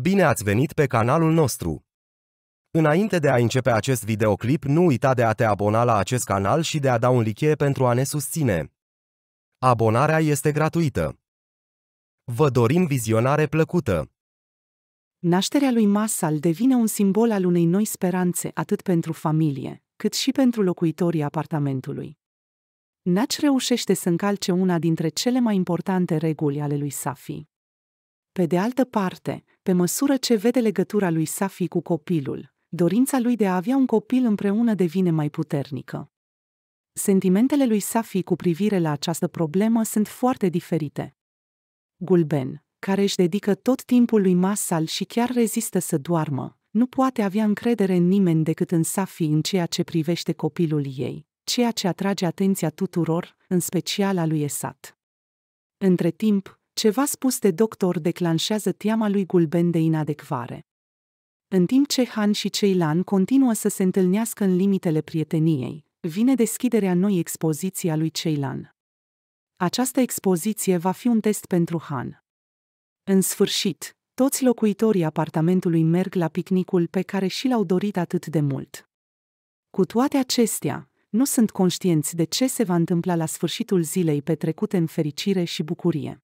Bine ați venit pe canalul nostru! Înainte de a începe acest videoclip, nu uita de a te abona la acest canal și de a da un like pentru a ne susține. Abonarea este gratuită. Vă dorim vizionare plăcută! Nașterea lui Masal devine un simbol al unei noi speranțe atât pentru familie, cât și pentru locuitorii apartamentului. Naci reușește să încalce una dintre cele mai importante reguli ale lui Safi. Pe de altă parte, pe măsură ce vede legătura lui Safi cu copilul, dorința lui de a avea un copil împreună devine mai puternică. Sentimentele lui Safi cu privire la această problemă sunt foarte diferite. Gulben, care își dedică tot timpul lui Masal și chiar rezistă să doarmă, nu poate avea încredere în nimeni decât în Safi în ceea ce privește copilul ei, ceea ce atrage atenția tuturor, în special a lui Esat. Între timp, ceva spus de doctor declanșează teama lui Gulben de inadecvare. În timp ce Han și Ceilan continuă să se întâlnească în limitele prieteniei, vine deschiderea noi expoziții a lui Ceilan. Această expoziție va fi un test pentru Han. În sfârșit, toți locuitorii apartamentului merg la picnicul pe care și l-au dorit atât de mult. Cu toate acestea, nu sunt conștienți de ce se va întâmpla la sfârșitul zilei petrecute în fericire și bucurie.